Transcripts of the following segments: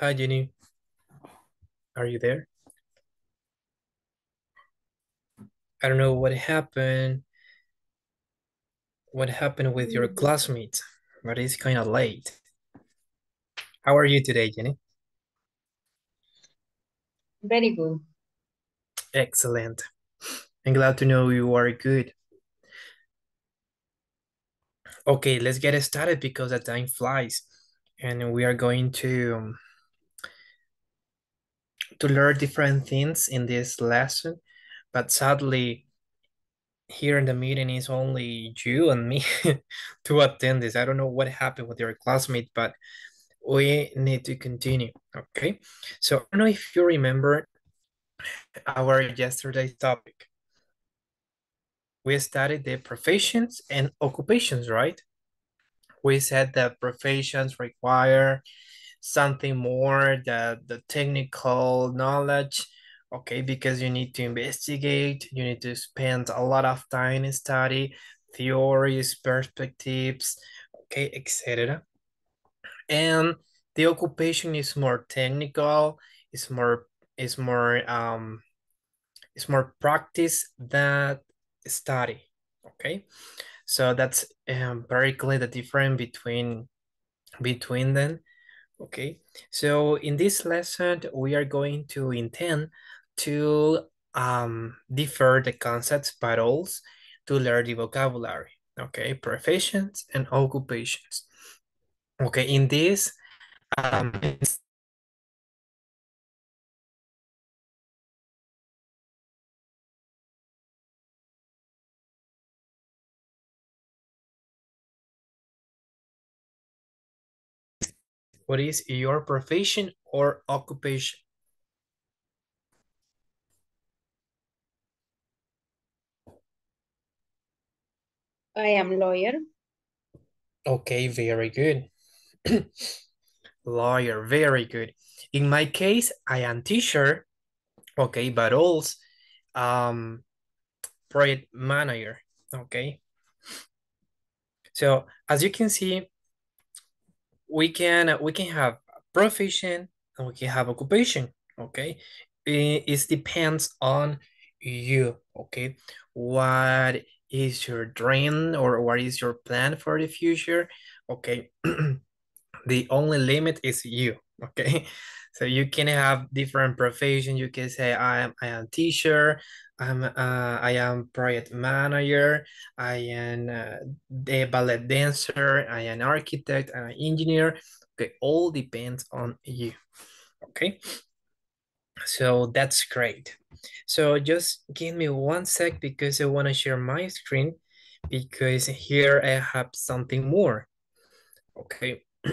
Hi, Jenny. Are you there? I don't know what happened. What happened with your mm. classmate? But it's kind of late. How are you today, Jenny? Very good. Excellent. I'm glad to know you are good. Okay, let's get started because the time flies and we are going to um, to learn different things in this lesson but sadly here in the meeting is only you and me to attend this i don't know what happened with your classmate but we need to continue okay so i don't know if you remember our yesterday's topic we studied the professions and occupations right we said that professions require something more the the technical knowledge okay because you need to investigate you need to spend a lot of time in study theories perspectives okay etc and the occupation is more technical it's more it's more um it's more practice than study okay so that's um, very clear the difference between between them Okay, so in this lesson, we are going to intend to um, defer the concepts but also to learn the vocabulary, okay, professions and occupations. Okay, in this um, What is your profession or occupation? I am lawyer. Okay, very good. lawyer, very good. In my case, I am teacher. Okay, but also um, project manager. Okay. So as you can see, we can we can have profession and we can have occupation okay it, it depends on you okay what is your dream or what is your plan for the future okay the only limit is you okay so you can have different profession. You can say I am I am teacher. I'm uh, I am project manager. I am uh, ballet dancer. I am architect. I'm an engineer. Okay, all depends on you. Okay, so that's great. So just give me one sec because I want to share my screen because here I have something more. Okay,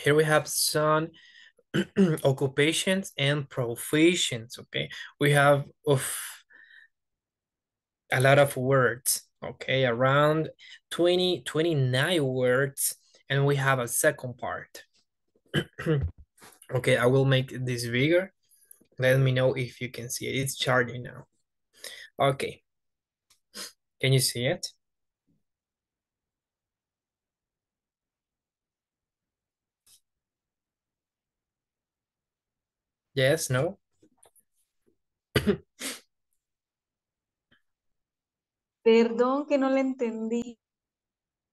here we have some occupations and professions okay we have oof, a lot of words okay around 20 29 words and we have a second part okay i will make this bigger let me know if you can see it it's charging now okay can you see it Yes, no. Perdón que no le entendí.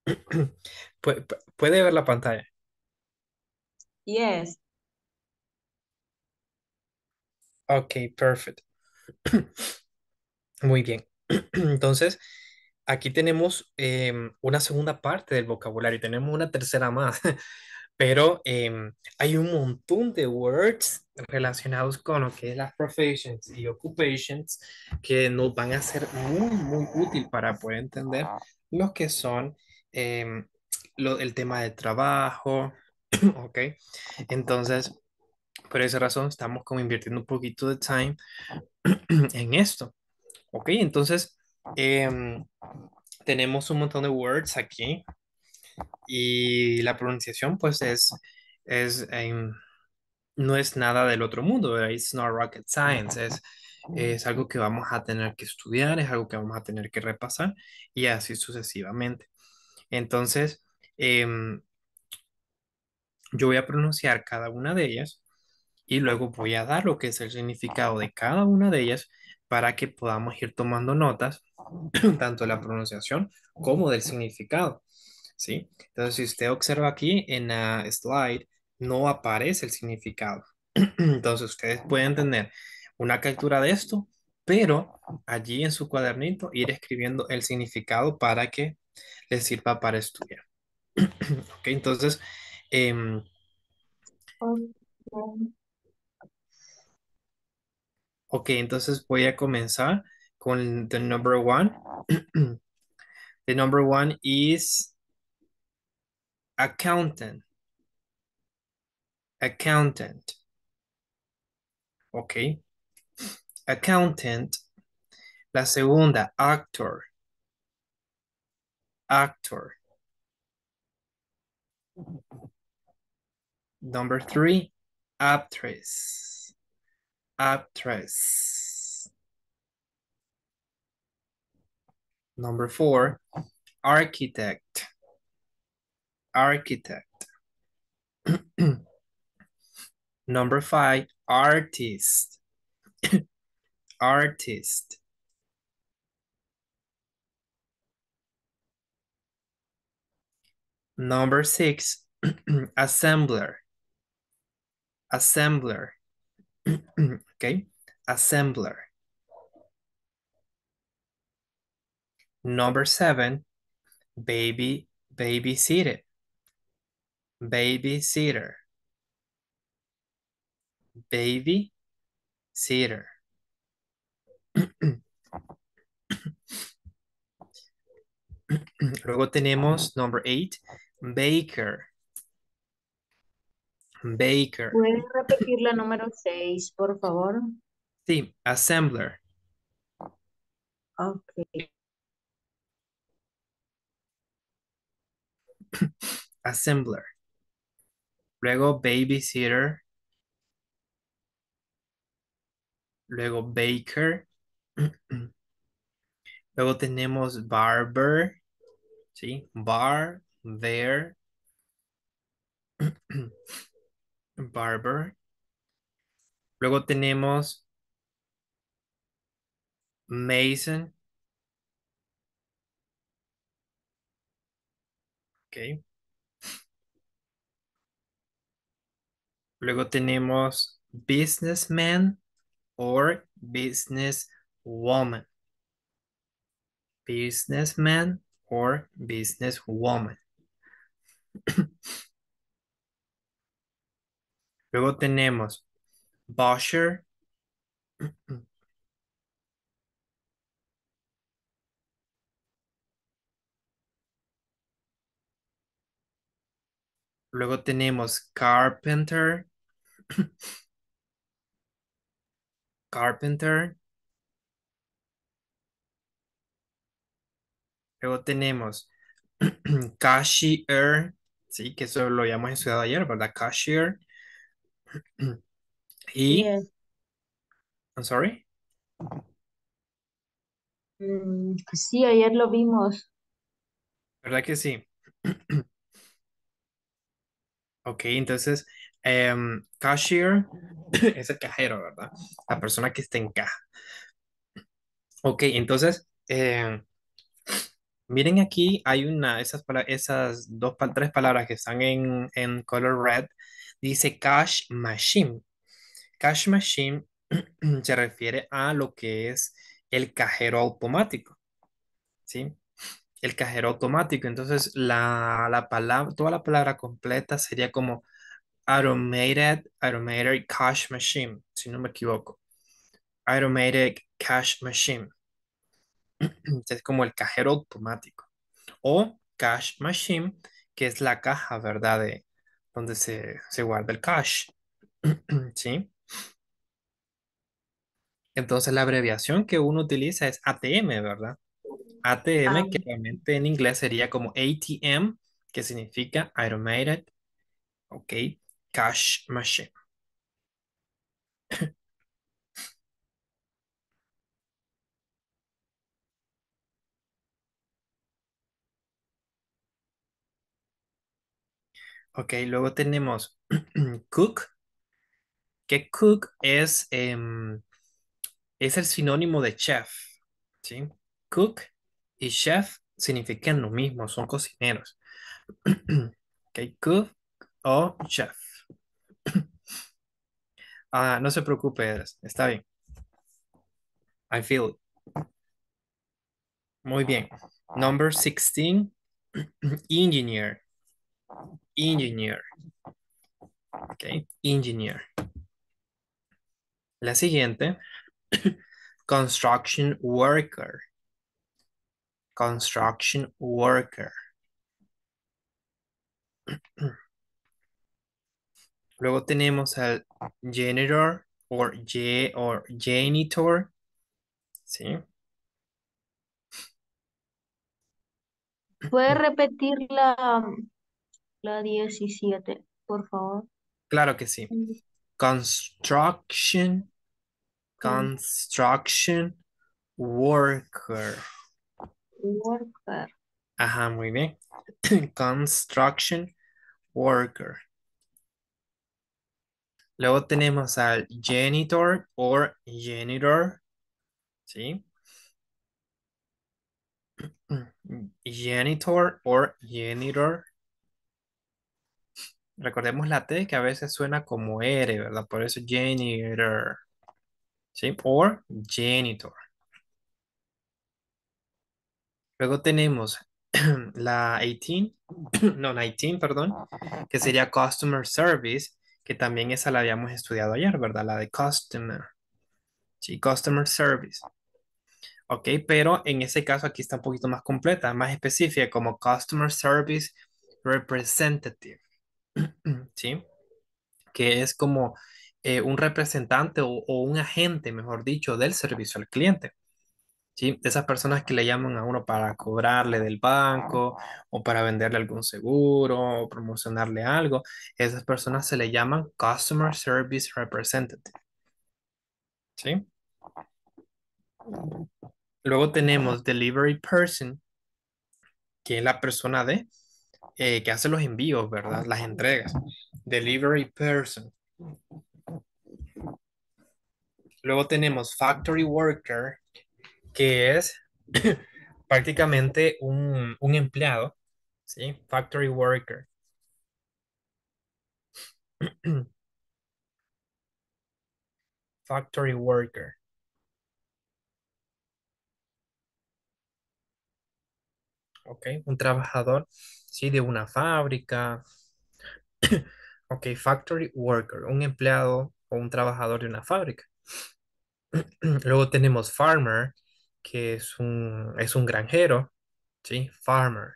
puede ver la pantalla. Yes. Ok, perfecto. Muy bien. Entonces, aquí tenemos em, una segunda parte del vocabulario, tenemos una tercera más. pero em, hay un montón de words relacionados con lo que es las professions y occupations que nos van a ser muy, muy útil para poder entender lo que son em, lo, el tema de trabajo, ¿ok? Entonces, por esa razón estamos como invirtiendo un poquito de time en esto, ¿ok? Entonces, em, tenemos un montón de words aquí, y la pronunciación pues es, es em, no es nada del otro mundo, it's not rocket science, es, algo que vamos a tener que estudiar, es algo que vamos a tener que repasar y así sucesivamente. Entonces, em, yo voy a pronunciar cada una de ellas y luego voy a dar lo que es el significado de cada una de ellas para que podamos ir tomando notas tanto de la pronunciación como del significado. ¿sí? Entonces, si usted observa aquí en la slide, no aparece el significado. Entonces, ustedes pueden tener una captura de esto, pero allí en su cuadernito ir escribiendo el significado para que les sirva para estudiar. ok, entonces... Em, ok, entonces voy a comenzar con the number one. the number one is accountant accountant okay accountant la segunda actor actor number 3 actress actress number 4 architect architect. Number five, artist. artist. Number six, assembler. Assembler. okay, assembler. Number seven, baby, babysitter. Baby-sitter. Baby-sitter. Luego tenemos number eight, baker. Baker. ¿Puedes repetir la número seis, por favor? Sí, assembler. Ok. assembler luego babysitter, luego baker, luego tenemos barber, ¿sí? Bar, there, barber, luego tenemos mason, okay. Luego tenemos businessman or businesswoman. Businessman or businesswoman. Luego tenemos Bosher. Luego tenemos Carpenter. Carpenter. Luego tenemos cashier, sí, que eso lo habíamos en Ciudad ayer, ¿verdad? Cashier. y I'm sorry. Mm, sí, ayer lo vimos. ¿Verdad que sí? ok, entonces Em, cashier es el cajero, ¿verdad? La persona que está en caja. Ok, entonces, em, miren aquí, hay una, esas, esas dos, tres palabras que están en, color red, dice cash machine. Cash machine se refiere a lo que es el cajero automático, ¿sí? El cajero automático, entonces la, la palabra, toda la palabra completa sería como Automated, Automated Cash Machine, si no me equivoco. Automated Cash Machine. Es como el cajero automático. O Cash Machine, que es la caja, ¿verdad? De, donde se, guarda el cash. ¿Sí? Entonces la abreviación que uno utiliza es ATM, ¿verdad? ATM, ah. que realmente en inglés sería como ATM, que significa Automated, ¿ok? cash machine. ok, luego tenemos cook, que cook es, em, es el sinónimo de chef. ¿sí? Cook y chef significan lo mismo, son cocineros. okay, cook o chef. Ah, no se preocupe, está bien. I feel it. Muy bien. Number 16, engineer. Engineer. Ok, engineer. La siguiente, construction worker. Construction worker. Luego tenemos al janitor o janitor. ¿Sí? ¿Puede repetir la, la 17, por favor? Claro que sí. Construction. Construction worker. Worker. Ajá, muy bien. Construction worker. Luego tenemos al janitor o janitor, ¿sí? Janitor o janitor. Recordemos la T que a veces suena como R, ¿verdad? Por eso janitor, ¿sí? O janitor. Luego tenemos la 18, no, 19, perdón, que sería Customer Service, que también esa la habíamos estudiado ayer, ¿verdad? La de Customer. Sí, Customer Service. Ok, pero en ese caso aquí está un poquito más completa, más específica, como Customer Service Representative. ¿Sí? Que es como eh, un representante o un agente, mejor dicho, del servicio al cliente esas personas que le llaman a uno para cobrarle del banco o para venderle algún seguro o promocionarle algo, esas personas se le llaman Customer Service Representative. ¿Sí? Luego tenemos Delivery Person, que es la persona de eh, que hace los envíos, ¿verdad? Las entregas. Delivery Person. Luego tenemos Factory Worker, que es prácticamente un, empleado, ¿sí? Factory worker. Factory worker. Ok, un trabajador, sí, de una fábrica. ok, factory worker, un empleado o un trabajador de una fábrica. Luego tenemos farmer, que es un, es un granjero, ¿sí? Farmer.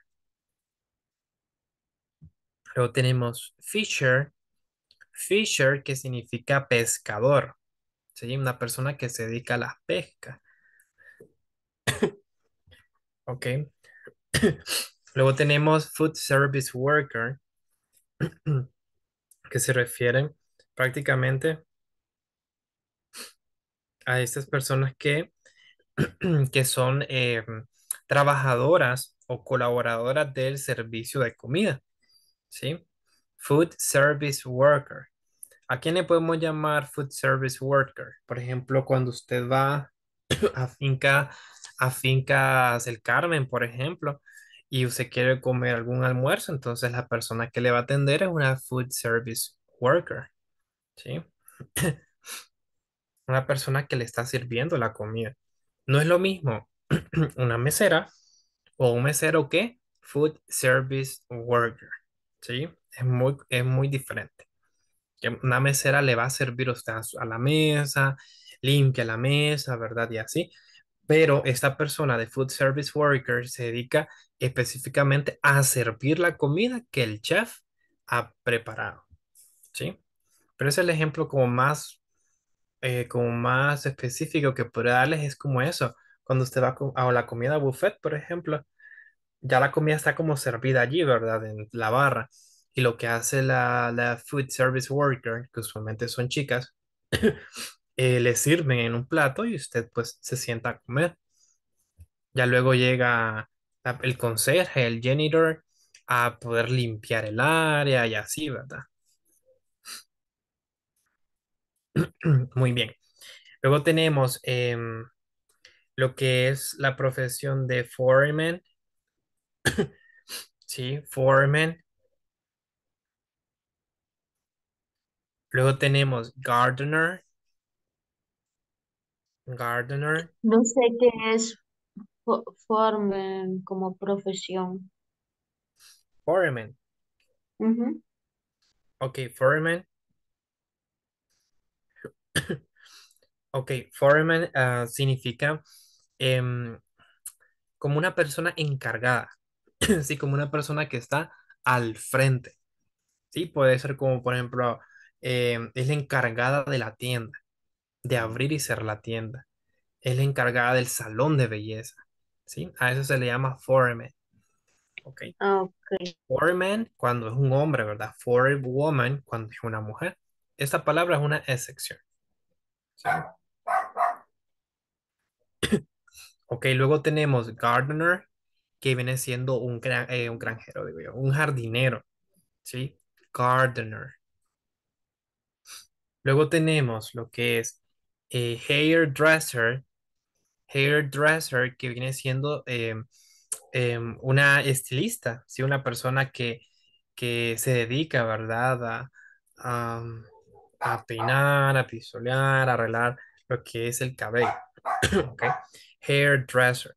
Luego tenemos fisher, fisher que significa pescador, Una persona que se dedica a la pesca. ok. Luego tenemos food service worker, que se refieren prácticamente a estas personas que que son eh, trabajadoras o colaboradoras del servicio de comida, ¿sí? Food Service Worker. ¿A quién le podemos llamar Food Service Worker? Por ejemplo, cuando usted va a, finca, a fincas El Carmen, por ejemplo, y usted quiere comer algún almuerzo, entonces la persona que le va a atender es una Food Service Worker, ¿sí? una persona que le está sirviendo la comida. No es lo mismo una mesera o un mesero que food service worker, ¿sí? Es muy, es muy diferente. Una mesera le va a servir a a la mesa, limpia la mesa, ¿verdad? Y así. Pero esta persona de food service worker se dedica específicamente a servir la comida que el chef ha preparado, ¿sí? Pero es el ejemplo como más eh, como más específico que podría darles es como eso. Cuando usted va a la comida buffet, por ejemplo, ya la comida está como servida allí, ¿verdad? En la barra. Y lo que hace la, food service worker, que usualmente son chicas, Les eh, le sirven en un plato y usted pues se sienta a comer. Ya luego llega el conserje, el janitor, a poder limpiar el área y así, ¿verdad? Muy bien. Luego tenemos em, lo que es la profesión de foreman. sí, foreman. Luego tenemos gardener. Gardener. No sé qué es foreman como profesión. Foreman. Ok, foreman. ok, foreman ah, significa em, como una persona encargada, sí, como una persona que está al frente, sí, puede ser como por ejemplo, em, es la encargada de la tienda, de abrir y cerrar la tienda, es la encargada del salón de belleza, sí, a eso se le llama foreman. Ok. Ah, okay. Foreman cuando es un hombre, ¿verdad? Forewoman cuando es una mujer. Esta palabra es una excepción. Ok, luego tenemos gardener, que viene siendo un, eh, un granjero, digo yo, un jardinero, ¿sí? Gardener. Luego tenemos lo que es eh, hairdresser, hairdresser, que viene siendo em, em, una estilista, ¿sí? Una persona que, se dedica, ¿verdad? a a ah. peinar, a pisolear, arreglar lo que es el cabello. okay. Hairdresser.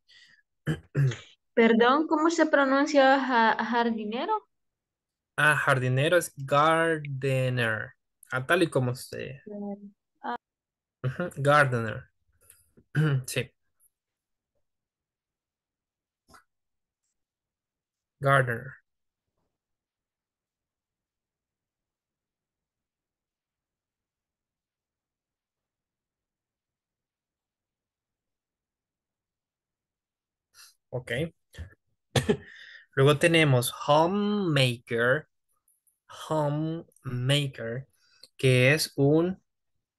Perdón, ¿cómo se pronuncia jardinero? Ah, jardinero es gardener. A ah, tal y como se. Gardener. Ah. sí. Gardener. Ok. Luego tenemos homemaker, homemaker, que es un,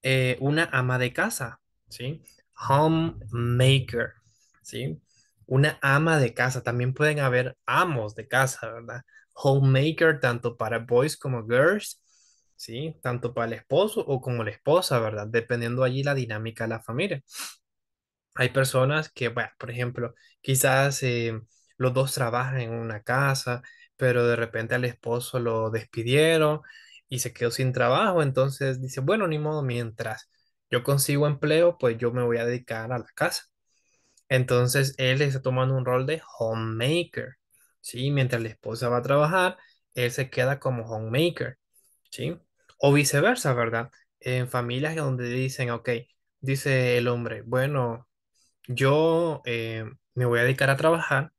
eh, una ama de casa, ¿sí? Homemaker, ¿sí? Una ama de casa. También pueden haber amos de casa, ¿verdad? Homemaker, tanto para boys como girls, ¿sí? Tanto para el esposo o como la esposa, ¿verdad? Dependiendo allí la dinámica de la familia. Hay personas que, bueno, por ejemplo, quizás eh, los dos trabajan en una casa, pero de repente al esposo lo despidieron y se quedó sin trabajo, entonces dice, bueno, ni modo, mientras yo consigo empleo, pues yo me voy a dedicar a la casa. Entonces él está tomando un rol de homemaker, ¿sí? Mientras la esposa va a trabajar, él se queda como homemaker, ¿sí? O viceversa, ¿verdad? En familias donde dicen, ok, dice el hombre, bueno, yo eh, me voy a dedicar a trabajar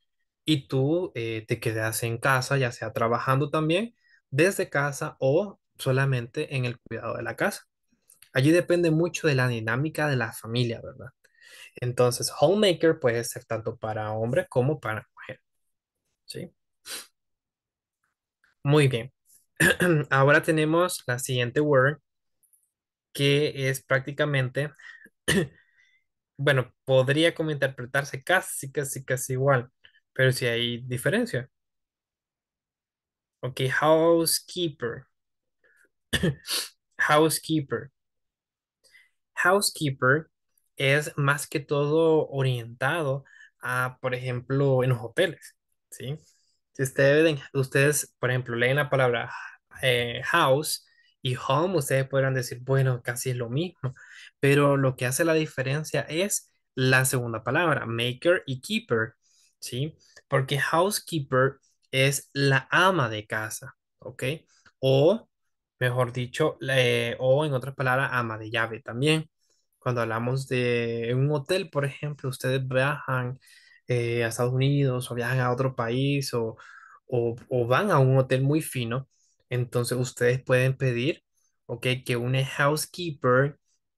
y tú eh, te quedas en casa, ya sea trabajando también desde casa o solamente en el cuidado de la casa. Allí depende mucho de la dinámica de la familia, ¿verdad? Entonces, homemaker puede ser tanto para hombre como para mujer. ¿Sí? Muy bien. Ahora tenemos la siguiente word, que es prácticamente bueno, podría como interpretarse casi, casi, casi igual, pero si hay diferencia. Ok, housekeeper. housekeeper. Housekeeper es más que todo orientado a, por ejemplo, en los hoteles, ¿sí? Si ustedes, ustedes por ejemplo, leen la palabra eh, house y home, ustedes podrán decir, bueno, casi es lo mismo, pero lo que hace la diferencia es la segunda palabra, maker y keeper, ¿sí? Porque housekeeper es la ama de casa, ¿ok? O, mejor dicho, eh, o en otras palabras, ama de llave también. Cuando hablamos de un hotel, por ejemplo, ustedes viajan eh, a Estados Unidos o viajan a otro país o, van a un hotel muy fino, entonces ustedes pueden pedir, ¿ok? Que un housekeeper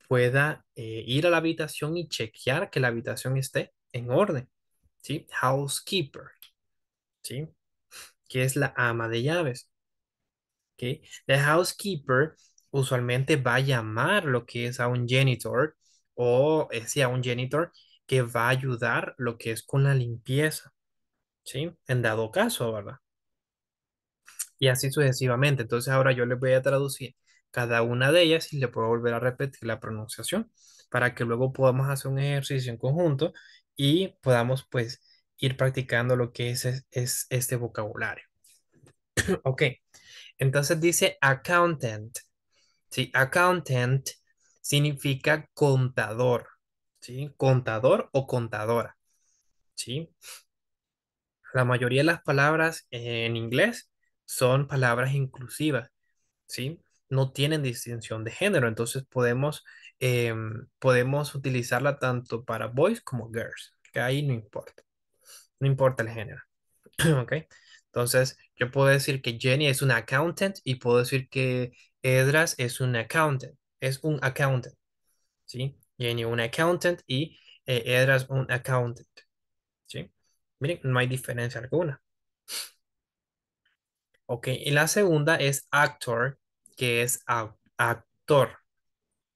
pueda eh, ir a la habitación y chequear que la habitación esté en orden, ¿sí? Housekeeper, ¿sí? Que es la ama de llaves, ¿ok? The housekeeper usualmente va a llamar lo que es a un janitor o a un janitor que va a ayudar lo que es con la limpieza, ¿sí? En dado caso, ¿verdad? Y así sucesivamente. Entonces ahora yo les voy a traducir cada una de ellas y le puedo volver a repetir la pronunciación para que luego podamos hacer un ejercicio en conjunto y podamos pues ir practicando lo que es, es, este vocabulario. ok, entonces dice accountant. ¿sí? Accountant significa contador, ¿sí? Contador o contadora, ¿sí? La mayoría de las palabras en inglés son palabras inclusivas, ¿sí? no tienen distinción de género, entonces podemos, em, podemos utilizarla tanto para boys como girls, que ahí no importa, no importa el género, ¿ok? Entonces, yo puedo decir que Jenny es una accountant y puedo decir que Edras es un accountant, es un accountant, ¿sí? Jenny un accountant y eh, Edras un accountant, ¿sí? Miren, no hay diferencia alguna. Ok, y la segunda es actor que es actor,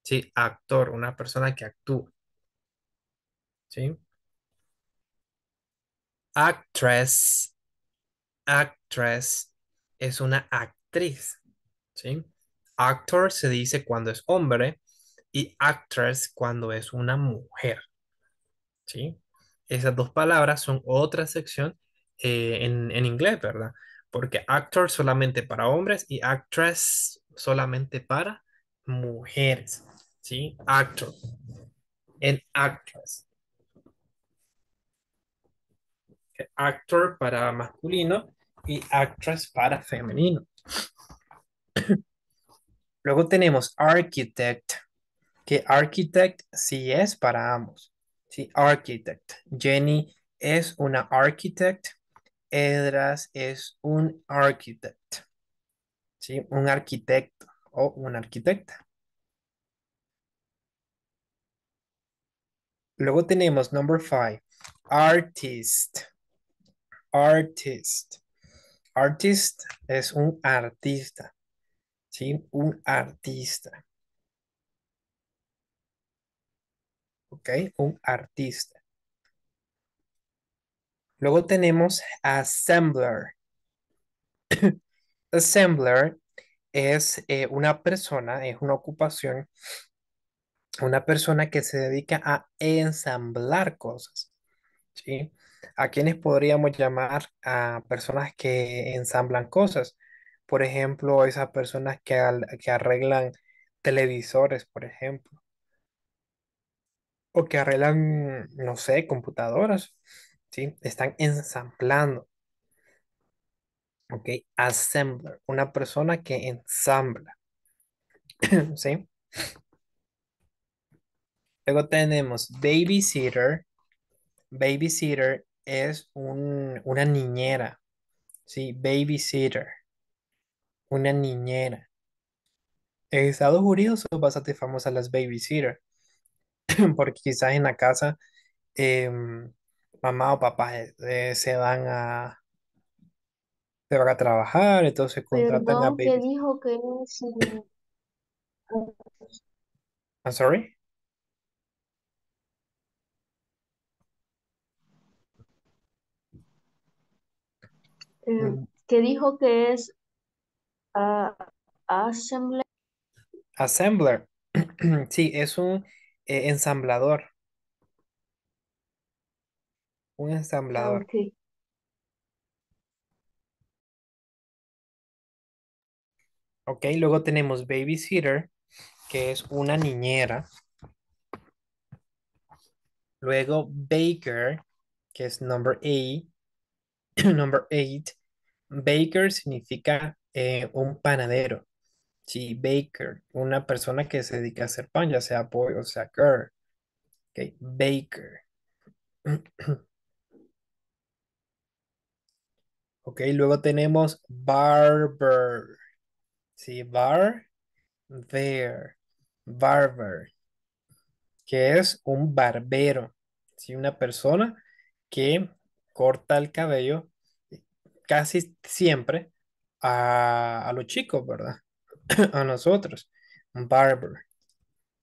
¿sí? Actor, una persona que actúa, ¿sí? Actress, actress es una actriz, ¿sí? Actor se dice cuando es hombre y actress cuando es una mujer, ¿sí? Esas dos palabras son otra sección eh, en, en inglés, ¿verdad? Porque actor solamente para hombres y actress solamente para mujeres, ¿sí? Actor and actress. Actor para masculino y actress para femenino. Luego tenemos architect, que architect Si es para ambos. Sí, architect. Jenny es una architect. Edras es un architect. ¿sí? Un arquitecto o una arquitecta. Luego tenemos number five, artist. Artist. Artist es un artista, ¿sí? Un artista. ¿Ok? Un artista. Luego tenemos assembler. assembler es eh, una persona, es una ocupación, una persona que se dedica a ensamblar cosas. ¿sí? ¿A quienes podríamos llamar a personas que ensamblan cosas? Por ejemplo, esas personas que, que arreglan televisores, por ejemplo. O que arreglan, no sé, computadoras. ¿sí? Están ensamblando. ¿ok? Assembler, una persona que ensambla, ¿sí? Luego tenemos babysitter. Babysitter es una niñera, ¿sí? Babysitter, una niñera. En Estados Unidos son bastante famosas las babysitter, porque quizás en la casa em, mamá o papá eh, se van a, se van a trabajar, entonces contratan a que dijo que no se... I'm sorry. Eh, mm. que dijo que es ah, Assembler. Sí, es un eh, ensamblador, un ensamblador. ok. ¿ok? Luego tenemos babysitter, que es una niñera. Luego baker, que es number eight. number eight. Baker significa eh, un panadero. Sí, baker, una persona que se dedica a hacer pan, ya sea boy o sea girl. Okay, baker. ok, luego tenemos barber. ¿sí? Bar, barber, que es un barbero, ¿sí? Una persona que corta el cabello casi siempre a, los chicos, ¿verdad? a nosotros, barber,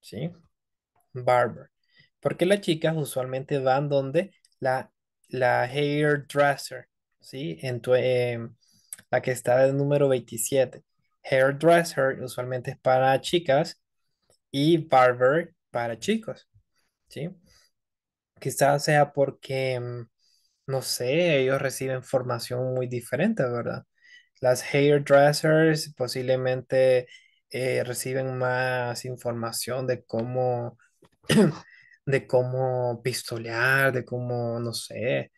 ¿sí? Barber. Porque las chicas usualmente van donde la, la hairdresser, ¿sí? En eh, la que está del número 27 hairdresser usualmente es para chicas y barber para chicos, ¿sí? Quizás sea porque, mm, no sé, ellos reciben formación muy diferente, ¿verdad? Las hairdressers posiblemente eh, reciben más información de cómo, de cómo pistolear, de cómo, no sé,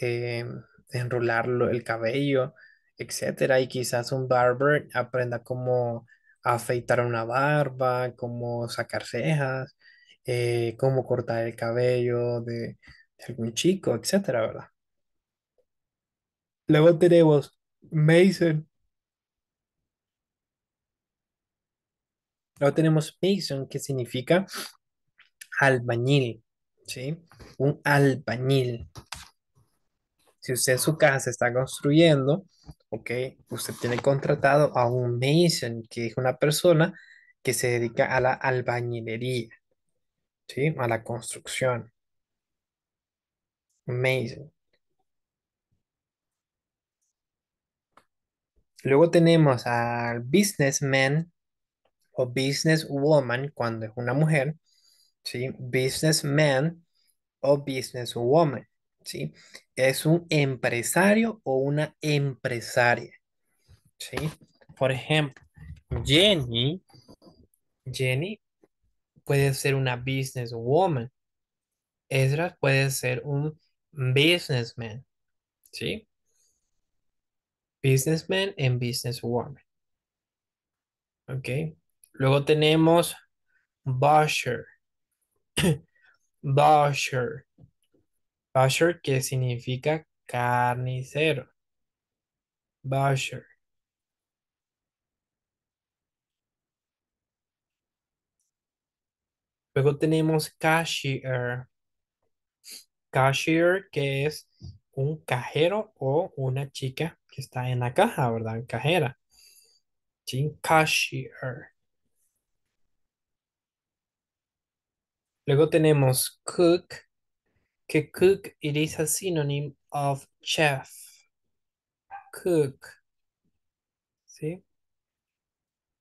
eh, enrolar el cabello etcétera. Y quizás un barber aprenda cómo afeitar una barba, cómo sacar cejas, eh, cómo cortar el cabello de, de algún chico, etcétera, ¿verdad? Luego tenemos Mason. Luego tenemos Mason, que significa albañil, ¿sí? Un albañil. Si usted su casa está construyendo, usted tiene contratado a un mason, que es una persona que se dedica a la albañilería, ¿sí? A la construcción. Mason. Luego tenemos al businessman o businesswoman cuando es una mujer, ¿sí? Businessman o businesswoman. ¿sí? Es un empresario o una empresaria, ¿sí? Por ejemplo, Jenny, Jenny puede ser una businesswoman. Ezra puede ser un businessman, ¿sí? Businessman and businesswoman. ¿Ok? Luego tenemos Bosher. Bosher. Basher, que significa carnicero. Basher. Luego tenemos cashier. Cashier, que es un cajero o una chica que está en la caja, ¿verdad? Cajera. Sin Cashier. Luego tenemos cook, que cook it is a synonym of chef. Cook. ¿Sí?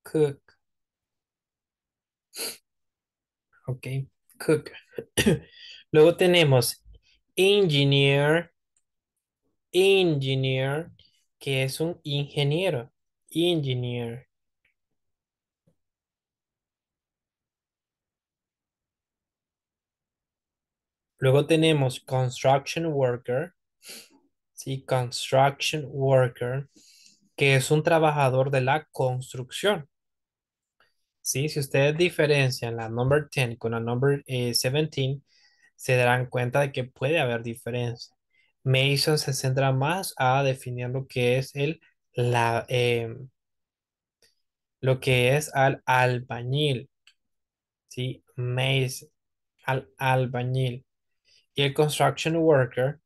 Cook. Ok, cook. Luego tenemos engineer, engineer, que es un ingeniero, engineer. Luego tenemos construction worker, ¿sí? Construction worker, que es un trabajador de la construcción. ¿Sí? Si ustedes diferencian la number 10 con la number 17, eh, se darán cuenta de que puede haber diferencia. Mason se centra más a definir lo que es el, la, em, lo que es al albañil, ¿sí? Mason, al albañil. Y el construction worker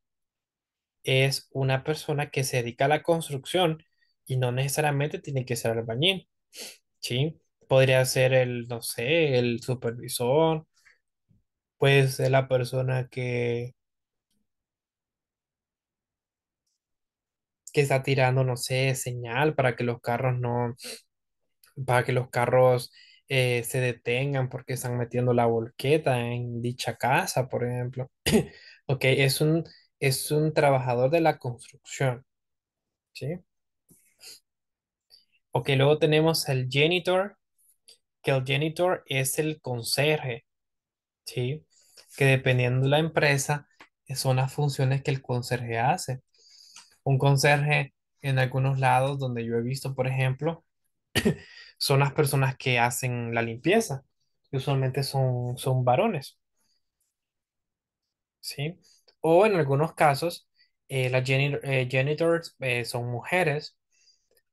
es una persona que se dedica a la construcción y no necesariamente tiene que ser albañil. ¿Sí? Podría ser el, no sé, el supervisor, puede ser la persona que, que está tirando, no sé, señal para que los carros no, para que los carros eh, se detengan porque están metiendo la volqueta en dicha casa, por ejemplo. ok, es un, es un trabajador de la construcción. ¿Sí? Ok, luego tenemos el janitor, que el janitor es el conserje, ¿sí? Que dependiendo de la empresa, son las funciones que el conserje hace. Un conserje en algunos lados donde yo he visto, por ejemplo, son las personas que hacen la limpieza, usualmente son, son varones. ¿Sí? O en algunos casos, eh, las janitors eh, eh, son mujeres,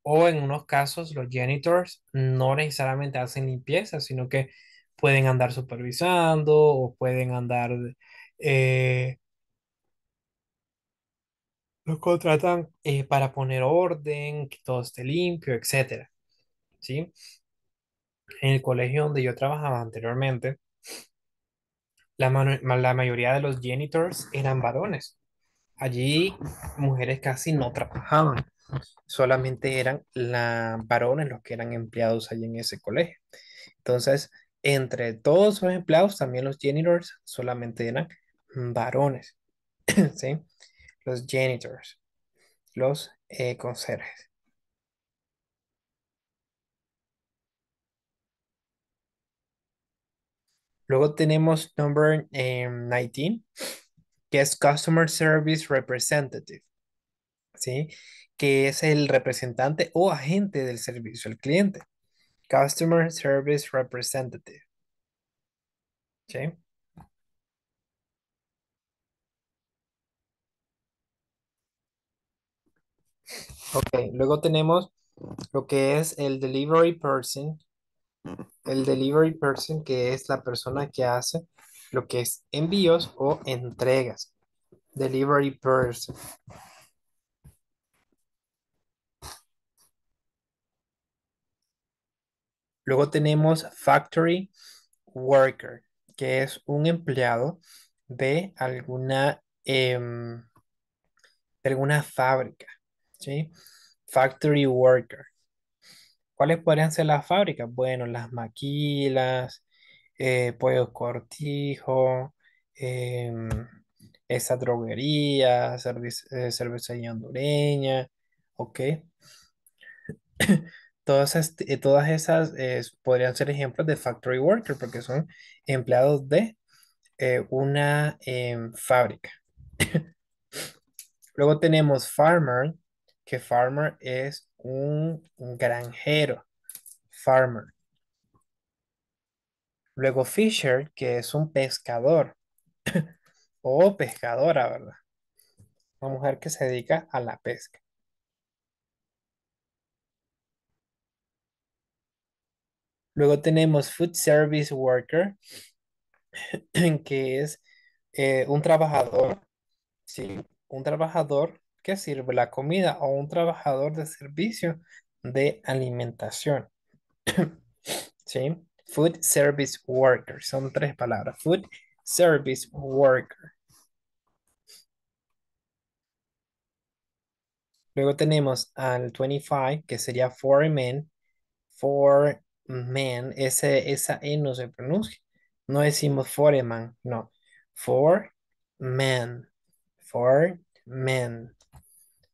o en unos casos, los janitors no necesariamente hacen limpieza, sino que pueden andar supervisando o pueden andar. los contratan para poner orden, que todo esté limpio, etcétera. ¿sí? En el colegio donde yo trabajaba anteriormente, la, mayoría de los janitors eran varones. Allí mujeres casi no trabajaban, solamente eran varones los que eran empleados allí en ese colegio. Entonces, entre todos los empleados, también los janitors solamente eran varones, ¿sí? Los janitors, los eh, conserjes. Luego tenemos number 19, eh, que es Customer Service Representative, ¿sí? Que es el representante o agente del servicio al cliente. Customer Service Representative. ¿Sí? Ok, luego tenemos lo que es el delivery person, el delivery person, que es la persona que hace lo que es envíos o entregas. Delivery person. Luego tenemos factory worker, que es un empleado de alguna, em, de alguna fábrica. Factory worker. ¿Cuáles podrían ser las fábricas? Bueno, las maquilas, eh, Cortijo, em, esa droguería, eh, cerveza hondureña, ¿ok? Todas, este, eh, todas esas eh, podrían ser ejemplos de factory worker porque son empleados de una em, fábrica. Luego tenemos farmer, que farmer es un granjero, farmer. Luego fisher, que es un pescador o pescadora, ¿verdad? Una mujer que se dedica a la pesca. Luego tenemos food service worker, que es eh, un trabajador, ¿sí? Un trabajador que sirve la comida o un trabajador de servicio de alimentación. ¿Sí? Food service worker. Son tres palabras. Food service worker. Luego tenemos al 25, que sería foreman. Foreman. Ese, esa E no se pronuncia. No decimos foreman, no. Foreman. for man.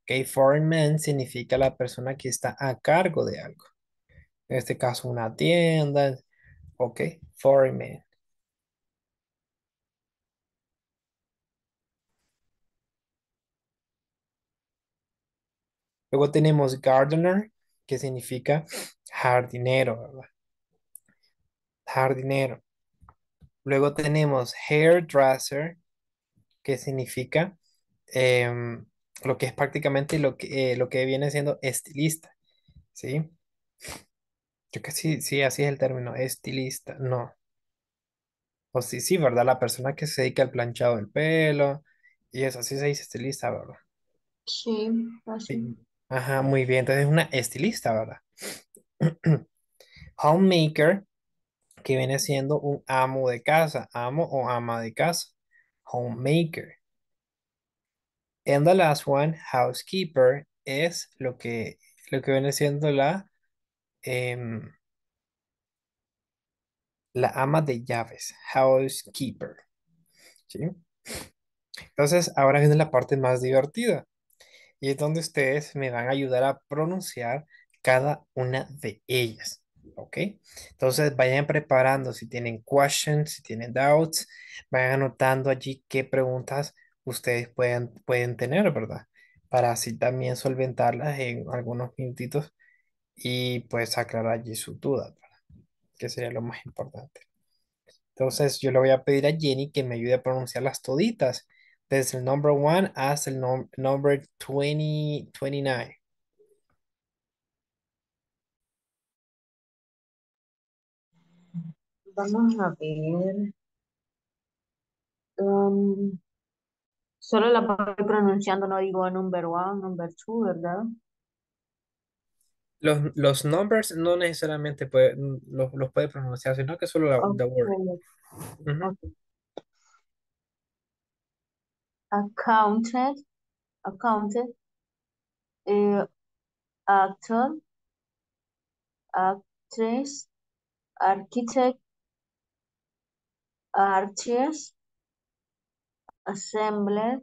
Okay, foreign man significa la persona que está a cargo de algo. En este caso, una tienda. Ok, foreign man. Luego tenemos gardener, que significa jardinero, ¿verdad? Jardinero. Luego tenemos hairdresser, que significa Em, lo que es prácticamente lo que, eh, lo que viene siendo estilista, ¿sí? Yo que sí, así es el término, estilista, no. O sí, sí, ¿verdad? La persona que se dedica al planchado del pelo y eso, así se dice estilista, ¿verdad? Sí, así. Ajá, muy bien, entonces es una estilista, ¿verdad? Homemaker, que viene siendo un amo de casa, amo o ama de casa, homemaker. And the last one, housekeeper, es lo que, lo que viene siendo la, em, la ama de llaves, housekeeper. ¿Sí? Entonces, ahora viene la parte más divertida. Y es donde ustedes me van a ayudar a pronunciar cada una de ellas. ¿Ok? Entonces, vayan preparando si tienen questions, si tienen doubts, vayan anotando allí qué preguntas ustedes pueden, pueden tener, ¿verdad? Para así también solventarlas en algunos minutitos y pues aclarar allí su duda, ¿verdad? Que sería lo más importante. Entonces yo le voy a pedir a Jenny que me ayude a pronunciar las toditas, desde el number one hasta el número number 20, 29. Vamos a ver. Um... Solo la voy pronunciando, no digo number one, number two, ¿verdad? Los, los numbers no necesariamente los, los, puede pronunciar, sino que solo la word. Accounted, accounted, eh, actor, actress, architect, Artist. assembled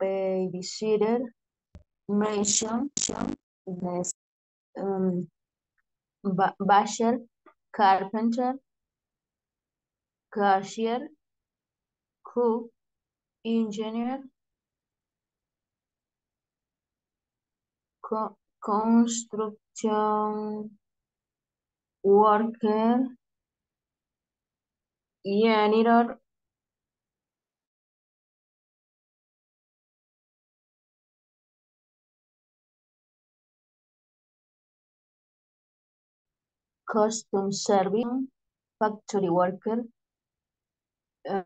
babysitter mentioned um, Bachel carpenter, cashier, cook, engineer, co construction worker, janitor, Custom Service, Factory Worker, um,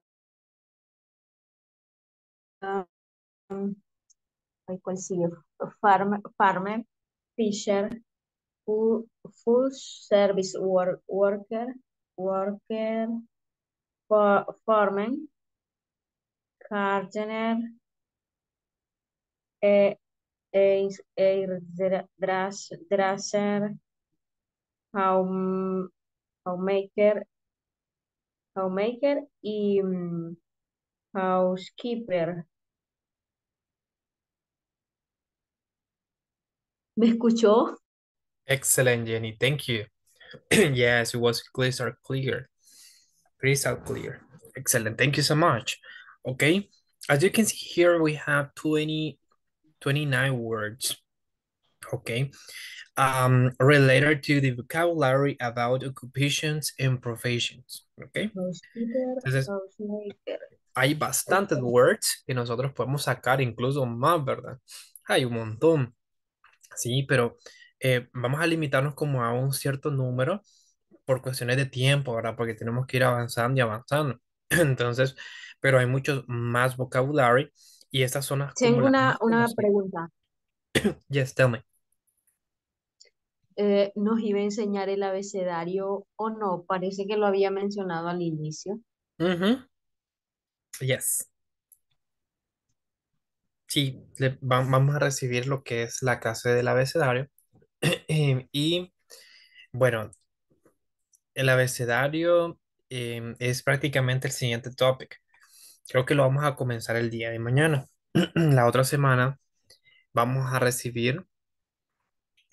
um farmer, Fisher, full, Service Worker, Worker, farmer Foreman, Gardener, eh, eh, Mm, homemaker, homemaker y um, housekeeper. ¿Me escuchó? Excellent, Jenny. Thank you. yes, it was crystal clear. Crystal clear. Excellent. Thank you so much. Okay. As you can see here, we have 20, 29 words. Okay. um, related to the vocabulary about occupations and professions. Okay. hay bastantes words que nosotros podemos sacar, incluso más, ¿verdad? Hay un montón. Sí, pero eh, vamos a limitarnos como a un cierto número por cuestiones de tiempo, ¿verdad? Porque tenemos que ir avanzando y avanzando. Entonces, pero hay mucho más vocabulary y estas las. Tengo una, una pregunta. yes, tell me. Eh, nos iba a enseñar el abecedario o no. Parece que lo había mencionado al inicio. Yes. Sí, vamos a recibir lo que es la clase del abecedario. Eh, y bueno, el abecedario eh, es prácticamente el siguiente topic. Creo que lo vamos a comenzar el día de mañana. la otra semana vamos a recibir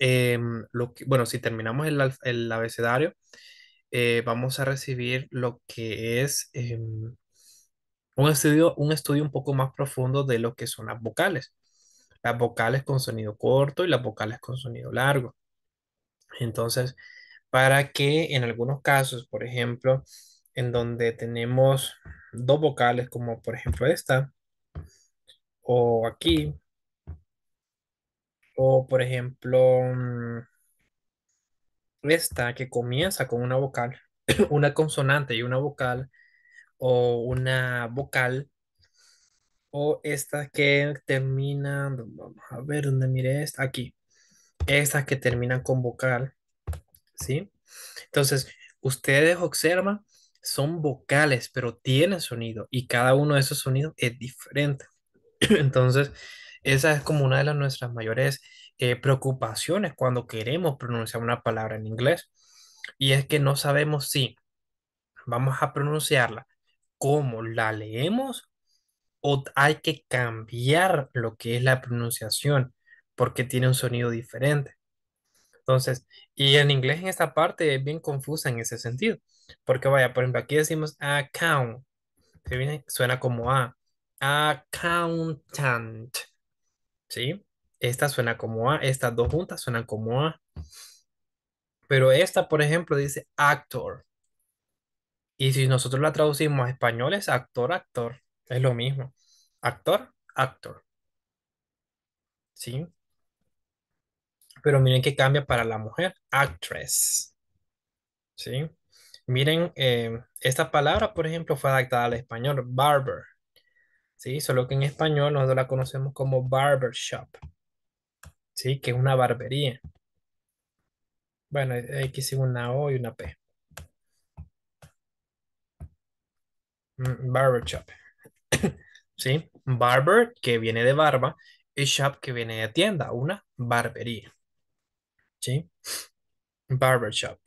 Em, lo que, bueno, si terminamos el, el abecedario, eh, vamos a recibir lo que es em, un, estudio, un estudio un poco más profundo de lo que son las vocales. Las vocales con sonido corto y las vocales con sonido largo. Entonces, para que en algunos casos, por ejemplo, en donde tenemos dos vocales, como por ejemplo esta, o aquí, o por ejemplo, mm, esta que comienza con una vocal, una consonante y una vocal, o una vocal, o esta que termina, vamos a ver dónde mire esta, aquí, estas que terminan con vocal, ¿sí? Entonces, ustedes observan, son vocales, pero tienen sonido, y cada uno de esos sonidos es diferente. Entonces, esa es como una de las nuestras mayores eh, preocupaciones cuando queremos pronunciar una palabra en inglés. Y es que no sabemos si vamos a pronunciarla como la leemos o hay que cambiar lo que es la pronunciación porque tiene un sonido diferente. Entonces, y en inglés en esta parte es bien confusa en ese sentido. Porque vaya, por ejemplo, aquí decimos account. suena como A. Accountant. ¿sí? Esta suena como A, estas dos juntas suenan como A. Pero esta, por ejemplo, dice actor. Y si nosotros la traducimos a español es actor, actor. Es lo mismo. Actor, actor. ¿Sí? Pero miren que cambia para la mujer. Actress. ¿Sí? Miren, eh, esta palabra, por ejemplo, fue adaptada al español. Barber. ¿sí? Solo que en español nosotros la conocemos como barbershop, ¿sí? Que es una barbería. Bueno, aquí sí una O y una P. Mm, barbershop. ¿Sí? Barber, que viene de barba, y shop, que viene de tienda, una barbería. ¿Sí? Barbershop.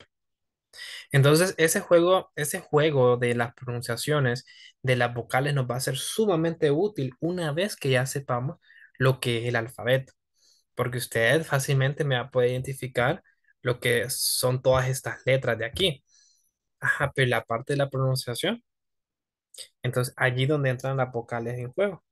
Entonces, ese juego, ese juego de las pronunciaciones, de las vocales, nos va a ser sumamente útil una vez que ya sepamos lo que es el alfabeto, porque usted fácilmente me va a poder identificar lo que son todas estas letras de aquí. Ajá, pero la parte de la pronunciación. Entonces, allí donde entran las vocales en juego.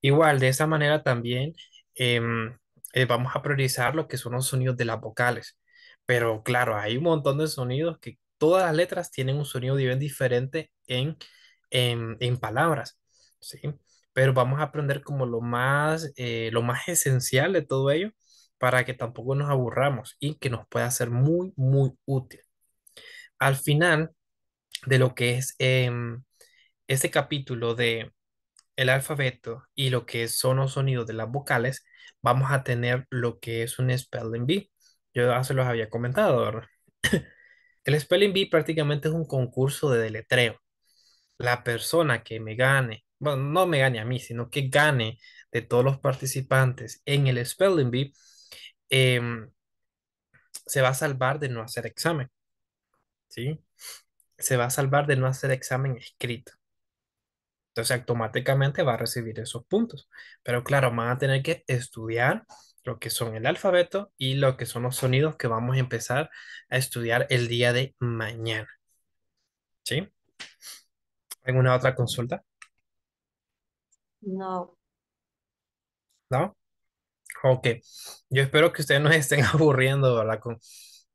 Igual, de esa manera también em, eh, vamos a priorizar lo que son los sonidos de las vocales. Pero claro, hay un montón de sonidos que todas las letras tienen un sonido bien diferente en, palabras, ¿sí? Pero vamos a aprender como lo más, eh, lo más esencial de todo ello para que tampoco nos aburramos y que nos pueda ser muy, muy útil. Al final de lo que es em, este capítulo de el alfabeto y lo que son los sonidos de las vocales, vamos a tener lo que es un spelling bee yo ya se los había comentado, ¿verdad? El Spelling Bee prácticamente es un concurso de deletreo. La persona que me gane, bueno, no me gane a mí, sino que gane de todos los participantes en el Spelling Bee, em, se va a salvar de no hacer examen. ¿Sí? Se va a salvar de no hacer examen escrito. Entonces automáticamente va a recibir esos puntos. Pero claro, van a tener que estudiar lo que son el alfabeto y lo que son los sonidos que vamos a empezar a estudiar el día de mañana. ¿Sí? ¿Alguna otra consulta? No. ¿No? Ok. Yo espero que ustedes no estén aburriendo, Con,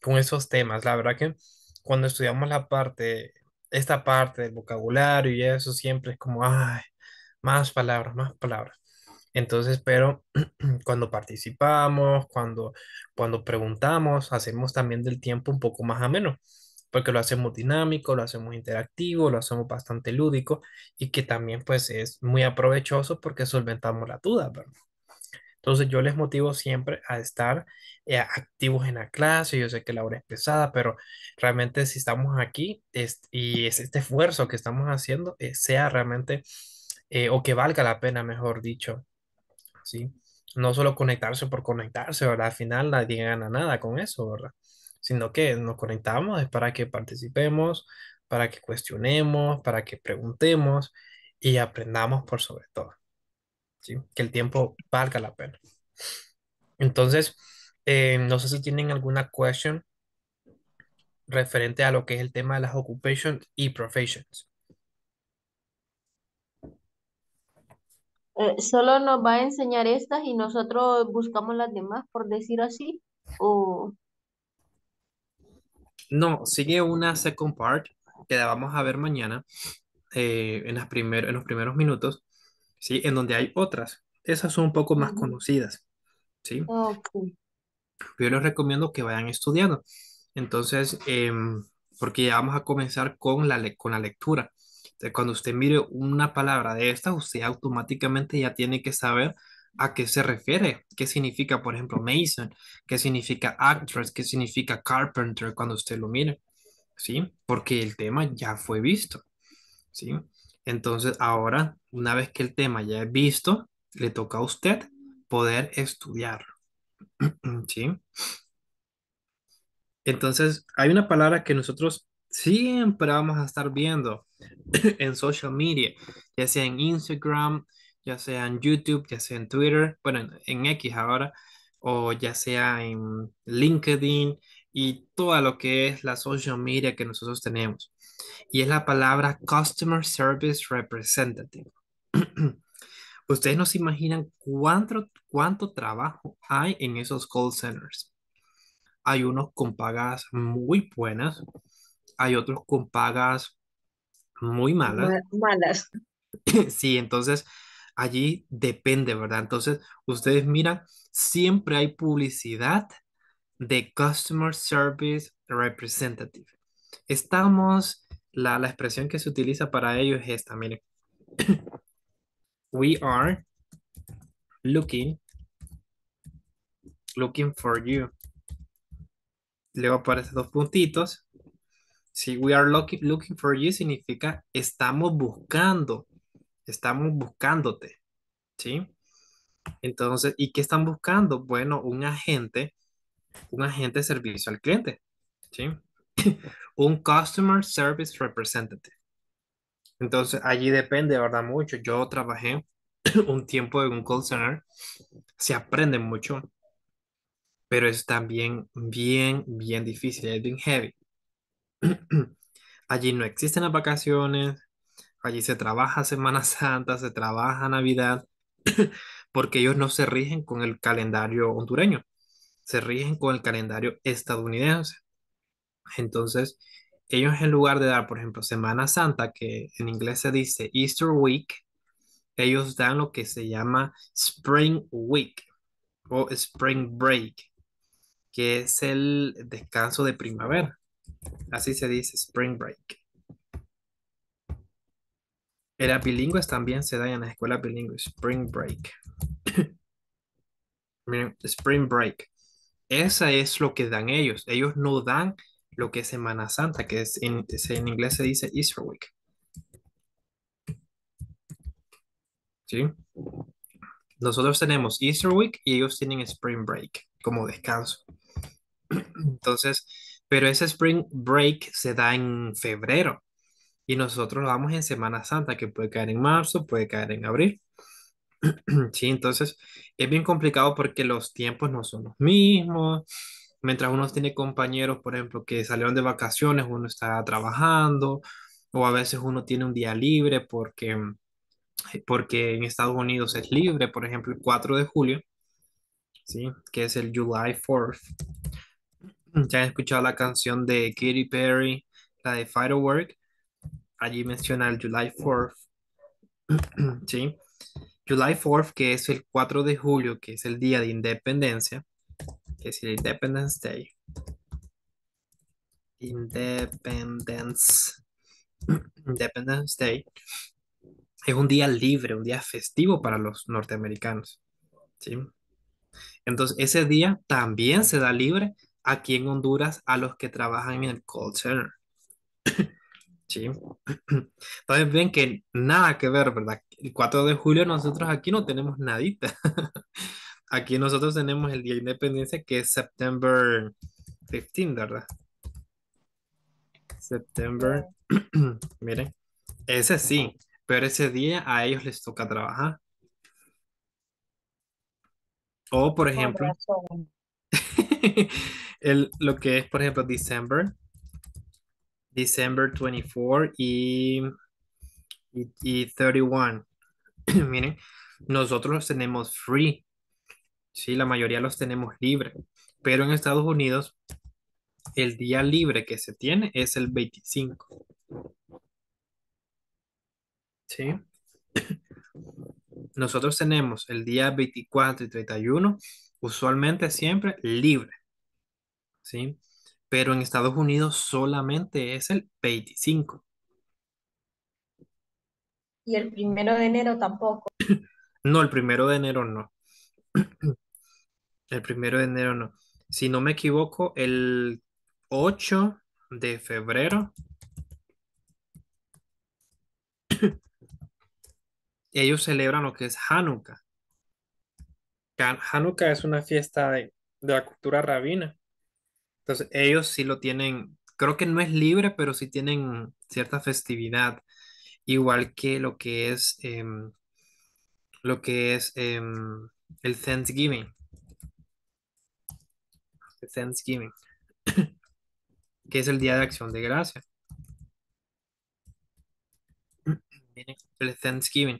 con esos temas. La verdad que cuando estudiamos la parte, esta parte del vocabulario y eso siempre es como, ay, más palabras, más palabras. Entonces, pero cuando participamos, cuando, cuando preguntamos, hacemos también del tiempo un poco más ameno, porque lo hacemos dinámico, lo hacemos interactivo, lo hacemos bastante lúdico y que también pues es muy aprovechoso porque solventamos la duda, Entonces yo les motivo siempre a estar eh, activos en la clase. Yo sé que la hora es pesada, pero realmente si estamos aquí y es este esfuerzo que estamos haciendo eh, sea realmente eh, o que valga la pena, mejor dicho, ¿sí? No solo conectarse por conectarse, ¿verdad? Al final nadie gana nada con eso, ¿verdad? Sino que nos conectamos es para que participemos, para que cuestionemos, para que preguntemos y aprendamos por sobre todo, Que el tiempo valga la pena. Entonces, eh, no sé si tienen alguna cuestión referente a lo que es el tema de las occupations y professions. Eh, solo nos va a enseñar estas y nosotros buscamos las demás, por decir así, o... No, sigue una second part que la vamos a ver mañana eh, en, los primeros minutos, ¿sí? En donde hay otras. Esas son un poco más conocidas, ¿sí? Okay. Yo les recomiendo que vayan estudiando. Entonces, em, porque ya vamos a comenzar con la, con la lectura. Este, cuando usted mire una palabra de esta, usted automáticamente ya tiene que saber a qué se refiere, qué significa, por ejemplo, Mason, qué significa actress, qué significa carpenter cuando usted lo mire, ¿sí? Porque el tema ya fue visto, ¿sí? Entonces, ahora, una vez que el tema ya es visto, le toca a usted poder estudiarlo, ¿sí? Entonces, hay una palabra que nosotros siempre vamos a estar viendo en social media, ya sea en Instagram, ya sea en YouTube, ya sea en Twitter, bueno, en, X ahora, o ya sea en LinkedIn y todo lo que es la social media que nosotros tenemos. Y es la palabra Customer Service Representative. Ustedes no se imaginan cuánto, cuánto trabajo hay en esos call centers. Hay unos con pagas muy buenas, hay otros con pagas muy malas. Malas. Sí, entonces allí depende, ¿verdad? Entonces, ustedes miran, siempre hay publicidad de Customer Service Representative. Estamos, la, expresión que se utiliza para ello es esta, miren. We are looking, looking for you. Luego aparecen dos puntitos si we are looking, for you significa estamos buscando, estamos buscándote, ¿sí? Entonces, ¿y qué están buscando? Bueno, un agente, un agente de servicio al cliente, ¿sí? un Customer Service Representative. Entonces, allí depende, ¿verdad? Mucho. Yo trabajé un tiempo en un call center, se aprende mucho, pero es también bien, bien difícil, es bien heavy. Allí no existen las vacaciones, allí se trabaja Semana Santa, se trabaja Navidad, porque ellos no se rigen con el calendario hondureño, se rigen con el calendario estadounidense. Entonces, ellos en lugar de dar, por ejemplo, Semana Santa, que en inglés se dice Easter Week, ellos dan lo que se llama Spring Week o Spring Break, que es el descanso de primavera. Así se dice Spring Break. En también se da en la escuela bilingüe Spring Break. Miren, Spring Break. Esa es lo que dan ellos. Ellos no dan lo que es Semana Santa, que es en, en inglés se dice Easter Week. ¿Sí? Nosotros tenemos Easter Week y ellos tienen Spring Break como descanso. Entonces, pero ese spring break se da en febrero y nosotros lo damos en Semana Santa, que puede caer en marzo, puede caer en abril. sí, entonces es bien complicado porque los tiempos no son los mismos. Mientras uno tiene compañeros, por ejemplo, que salieron de vacaciones, uno está trabajando, o a veces uno tiene un día libre porque, porque en Estados Unidos es libre, por ejemplo, el 4 de julio, ¿sí? que es el July 4th ya mm, han escuchado la canción de Katy Perry, la de Firework, allí menciona el July 4th, ¿sí? July 4th, que es el 4 de julio, que es el día de independencia, que es el Independence Day. Independence, Independence Day es un día libre, un día festivo para los norteamericanos, ¿sí? Entonces, ese día también se da libre aquí en Honduras a los que trabajan en el call center. Sí. Entonces ven que nada que ver, ¿verdad? El 4 de julio nosotros aquí no tenemos nadita. Aquí nosotros tenemos el Día de Independencia que es September 15, ¿verdad? September, miren, ese sí, pero ese día a ellos les toca trabajar. O, por ejemplo, lo que es, por ejemplo, December. December 24 y, y, 31. Miren, nosotros los tenemos free. Sí, la mayoría los tenemos libre. Pero en Estados Unidos, el día libre que se tiene es el 25. ¿Sí? Nosotros tenemos el día 24 y 31 usualmente siempre libre, ¿sí? Pero en Estados Unidos solamente es el 25. Y el primero de enero tampoco. No, el primero de enero no. El primero de enero no. Si no me equivoco, el 8 de febrero. Ellos celebran lo que es Hanukkah. Hanukkah es una fiesta de, la cultura rabina. Entonces, ellos sí lo tienen, creo que no es libre, pero sí tienen cierta festividad, igual que lo que es, em, lo que es em, el Thanksgiving. El Thanksgiving, que es el Día de Acción de Gracia. El Thanksgiving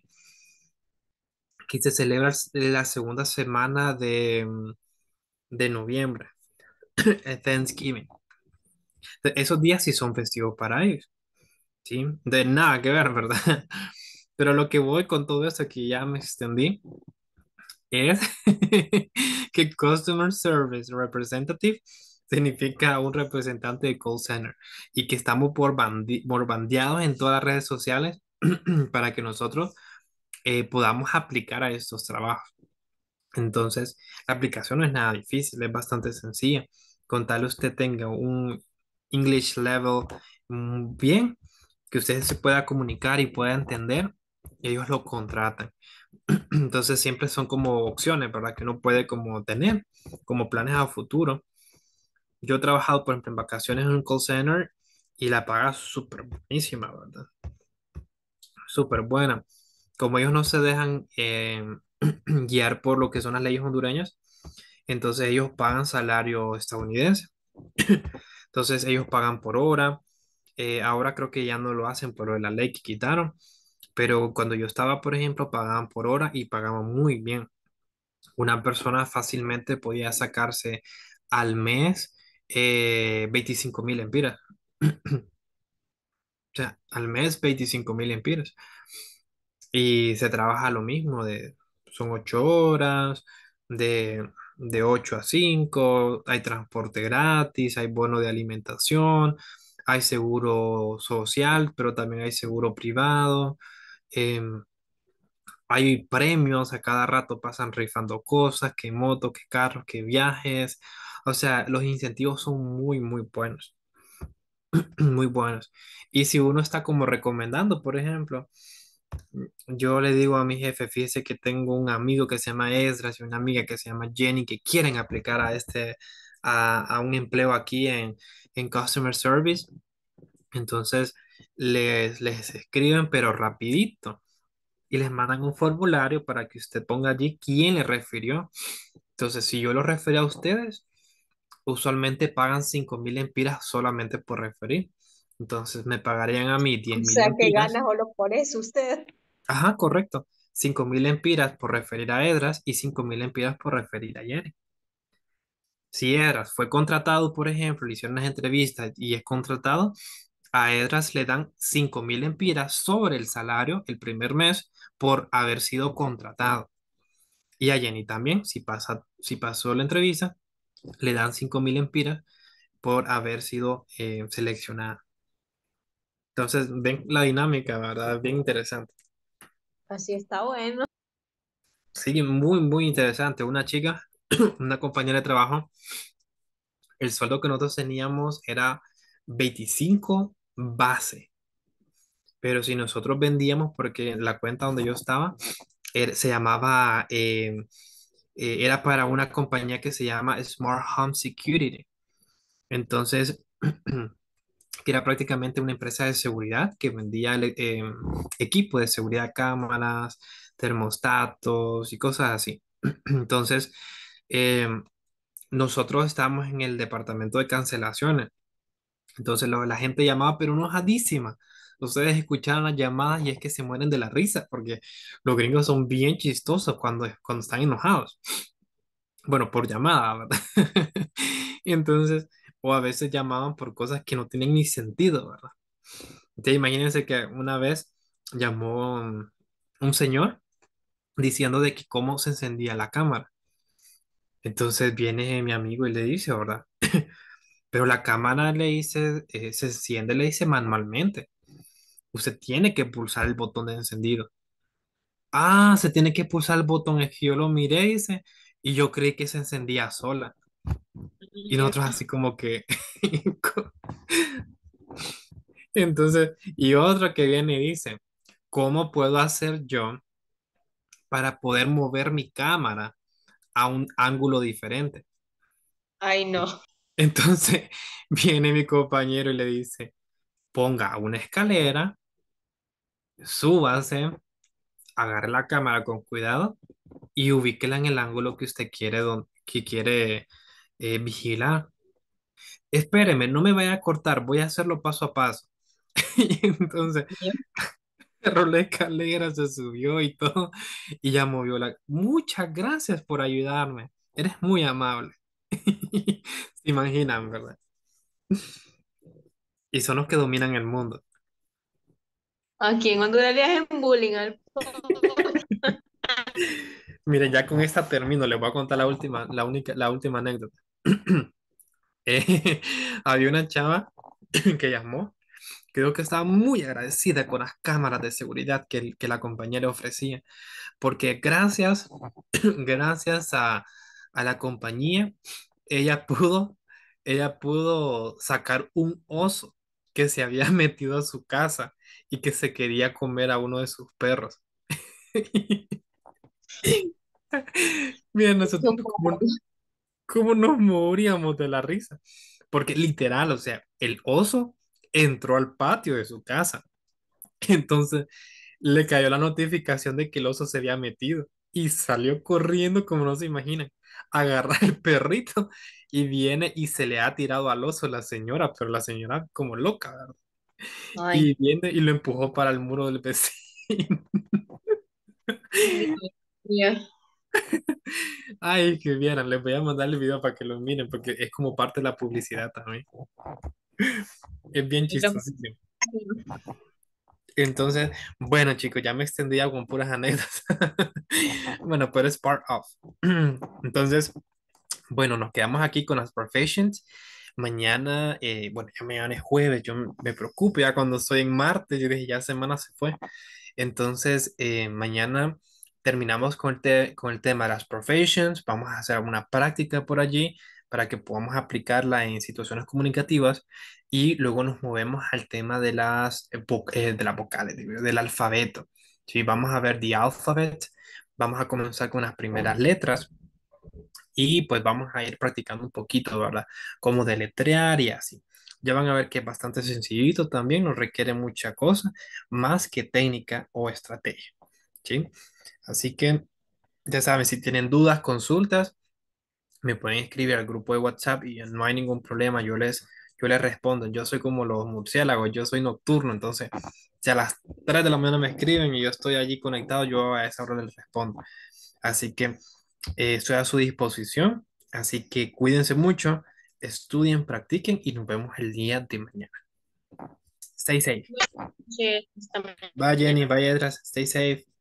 que se celebra eh, la segunda semana de, mm, de noviembre, eh, Thanksgiving. E, esos días sí son festivos para ellos, ¿sí? De nada que ver, ¿verdad? Pero lo que voy con todo esto que ya me extendí es que Customer Service Representative significa un representante de call center y que estamos por, por bandeados en todas las redes sociales para que nosotros eh, podamos aplicar a estos trabajos. Entonces, la aplicación no es nada difícil, es bastante sencilla. Con tal usted tenga un English level mm, bien, que usted se pueda comunicar y pueda entender, ellos lo contratan. Entonces siempre son como opciones, ¿verdad? Que uno puede como tener, como planes a futuro. Yo he trabajado, por ejemplo, en vacaciones en un call center y la paga súper buenísima, ¿verdad? Súper buena como ellos no se dejan eh, guiar por lo que son las leyes hondureñas, entonces ellos pagan salario estadounidense. entonces ellos pagan por hora. Eh, ahora creo que ya no lo hacen por la ley que quitaron, pero cuando yo estaba, por ejemplo, pagaban por hora y pagaban muy bien. Una persona fácilmente podía sacarse al mes eh, 25 mil empiras. o sea, al mes 25 mil empiras. Y se trabaja lo mismo, de, son ocho horas, de, de a cinco, hay transporte gratis, hay bono de alimentación, hay seguro social, pero también hay seguro privado. Em, hay premios, a cada rato pasan rifando cosas, que motos, que carros, que viajes. O sea, los incentivos son muy, muy buenos. muy buenos. Y si uno está como recomendando, por ejemplo, yo le digo a mi jefe, fíjese que tengo un amigo que se llama Ezra y una amiga que se llama Jenny que quieren aplicar a este, a, a un empleo aquí en, en Customer Service. Entonces les, les escriben, pero rapidito. Y les mandan un formulario para que usted ponga allí quién le refirió. Entonces, si yo lo referí a ustedes, usualmente pagan mil empiras solamente por referir. Entonces me pagarían a mí 10.000 mil. O sea, que ganas o lo por eso usted. Ajá, correcto. 5.000 mil empiras por referir a Edras y 5.000 mil empiras por referir a Jenny. Si Edras fue contratado, por ejemplo, le hicieron las entrevistas y es contratado, a Edras le dan 5.000 mil empiras sobre el salario el primer mes por haber sido contratado. Y a Jenny también, si, pasa, si pasó la entrevista, le dan 5.000 mil empiras por haber sido eh, seleccionada. Entonces, ven la dinámica, ¿verdad? Es bien interesante. Así está bueno. Sí, muy, muy interesante. Una chica, una compañera de trabajo, el sueldo que nosotros teníamos era 25 base. Pero si nosotros vendíamos, porque la cuenta donde yo estaba se llamaba, em, eh, era para una compañía que se llama Smart Home Security. Entonces, que era prácticamente una empresa de seguridad que vendía eh, equipo de seguridad, cámaras, termostatos y cosas así. Entonces, eh, nosotros estábamos en el departamento de cancelaciones. Entonces, la, gente llamaba, pero enojadísima. Ustedes escuchaban las llamadas y es que se mueren de la risa, porque los gringos son bien chistosos cuando, cuando están enojados. Bueno, por llamada, ¿verdad? Entonces, o a veces llamaban por cosas que no tienen ni sentido, ¿verdad? Entonces imagínense que una vez llamó un señor diciendo de que cómo se encendía la cámara. Entonces viene mi amigo y le dice, ¿verdad? Pero la cámara le dice, eh, se enciende, le dice manualmente. Usted tiene que pulsar el botón de encendido. Ah, se tiene que pulsar el botón, es que yo lo miré, dice, y yo creí que se encendía sola. Y nosotros así como que... Entonces, y otro que viene y dice, ¿cómo puedo hacer yo para poder mover mi cámara a un ángulo diferente? Ay, no. Entonces, viene mi compañero y le dice, ponga una escalera, súbase, agarre la cámara con cuidado y ubíquela en el ángulo que usted quiere, que quiere eh, vigilar. Espéreme, no me vaya a cortar, voy a hacerlo paso a paso. entonces, Rolé se subió y todo, y ya movió la... Muchas gracias por ayudarme, eres muy amable. Se imaginan, ¿verdad? Y son los que dominan el mundo. Aquí en Honduras le hacen bullying al Miren, ya con esta termino, les voy a contar la última, la única, la última anécdota. Eh, había una chava que llamó, creo que estaba muy agradecida con las cámaras de seguridad que, la compañía le ofrecía, porque gracias, gracias a, la compañía, ella pudo, ella pudo sacar un oso que se había metido a su casa y que se quería comer a uno de sus perros. Miren, nosotros como, cómo nos moríamos de la risa. Porque literal, o sea, el oso entró al patio de su casa. Entonces le cayó la notificación de que el oso se había metido y salió corriendo como no se imaginan. Agarra el perrito y viene y se le ha tirado al oso la señora, pero la señora como loca, ¿verdad? Y viene y lo empujó para el muro del vecino. Ay, que vieran, les voy a mandar el video para que lo miren, porque es como parte de la publicidad también. Es bien chistoso. Entonces, bueno, chicos, ya me extendí con puras anécdotas. bueno, pero es part of. Entonces, bueno, nos quedamos aquí con las professions. Mañana, eh, bueno, ya mañana es jueves, yo me preocupo ya cuando estoy en martes, yo dije, ya semana se fue. Entonces, eh, mañana terminamos con el, con el tema de las professions, vamos a hacer una práctica por allí para que podamos aplicarla en situaciones comunicativas y luego nos movemos al tema de las, eh, de las vocales, del alfabeto. ¿sí? Vamos a ver the alphabet, vamos a comenzar con las primeras letras y pues vamos a ir practicando un poquito, ¿verdad? Cómo deletrear y así. Ya van a ver que es bastante sencillito también, no requiere mucha cosa más que técnica o estrategia. ¿sí? Así que ya saben, si tienen dudas, consultas, me pueden escribir al grupo de WhatsApp y no hay ningún problema, yo les, yo les respondo. Yo soy como los murciélagos, yo soy nocturno, entonces si a las 3 de la mañana me escriben y yo estoy allí conectado, yo a esa hora les respondo. Así que eh, estoy a su disposición, así que cuídense mucho, estudien, practiquen y nos vemos el día de mañana. Stay safe. Bye Jenny, bye Edras, stay safe.